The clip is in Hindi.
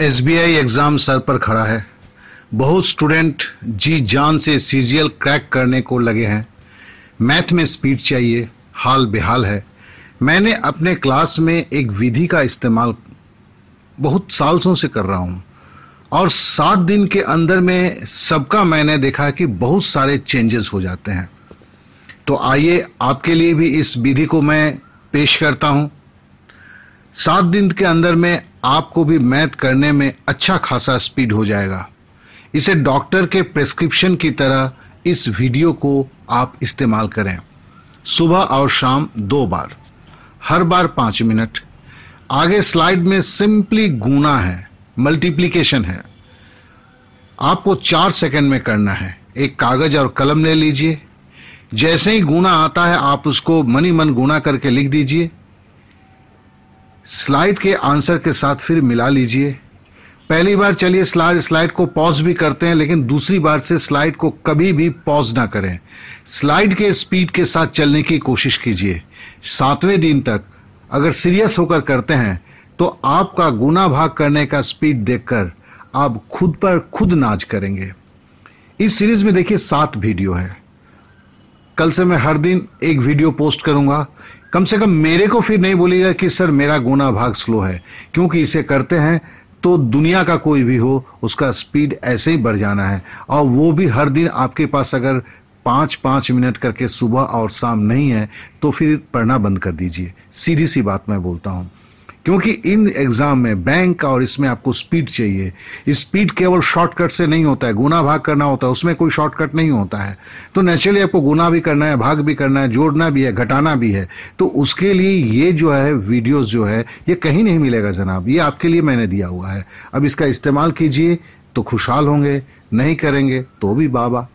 एस एग्ज़ाम सर पर खड़ा है बहुत स्टूडेंट जी जान से सी क्रैक करने को लगे हैं मैथ में स्पीड चाहिए हाल बेहाल है मैंने अपने क्लास में एक विधि का इस्तेमाल बहुत सालसों से कर रहा हूँ और सात दिन के अंदर में सबका मैंने देखा कि बहुत सारे चेंजेस हो जाते हैं तो आइए आपके लिए भी इस विधि को मैं पेश करता हूँ सात दिन के अंदर में आपको भी मैथ करने में अच्छा खासा स्पीड हो जाएगा इसे डॉक्टर के प्रेस्क्रिप्शन की तरह इस वीडियो को आप इस्तेमाल करें सुबह और शाम दो बार हर बार पांच मिनट आगे स्लाइड में सिंपली गुना है मल्टीप्लीकेशन है आपको चार सेकंड में करना है एक कागज और कलम ले लीजिए जैसे ही गुना आता है आप उसको मनी मन गुना करके लिख दीजिए स्लाइड के आंसर के साथ फिर मिला लीजिए पहली बार चलिए स्लाइड स्लाइड को पॉज भी करते हैं लेकिन दूसरी बार से स्लाइड को कभी भी पॉज ना करें स्लाइड के स्पीड के साथ चलने की कोशिश कीजिए सातवें दिन तक अगर सीरियस होकर करते हैं तो आपका गुना भाग करने का स्पीड देखकर आप खुद पर खुद नाच करेंगे इस सीरीज में देखिए सात वीडियो है कल से मैं हर दिन एक वीडियो पोस्ट करूंगा कम से कम मेरे को फिर नहीं बोलेगा कि सर मेरा गुना भाग स्लो है क्योंकि इसे करते हैं तो दुनिया का कोई भी हो उसका स्पीड ऐसे ही बढ़ जाना है और वो भी हर दिन आपके पास अगर पाँच पाँच मिनट करके सुबह और शाम नहीं है तो फिर पढ़ना बंद कर दीजिए सीधी सी बात मैं बोलता हूँ क्योंकि इन एग्जाम में बैंक का और इसमें आपको स्पीड चाहिए स्पीड केवल शॉर्टकट से नहीं होता है गुना भाग करना होता है उसमें कोई शॉर्टकट नहीं होता है तो नेचुरली आपको गुना भी करना है भाग भी करना है जोड़ना भी है घटाना भी है तो उसके लिए ये जो है वीडियोज जो है ये कहीं नहीं मिलेगा जनाब ये आपके लिए मैंने दिया हुआ है अब इसका इस्तेमाल कीजिए तो खुशहाल होंगे नहीं करेंगे तो भी बाबा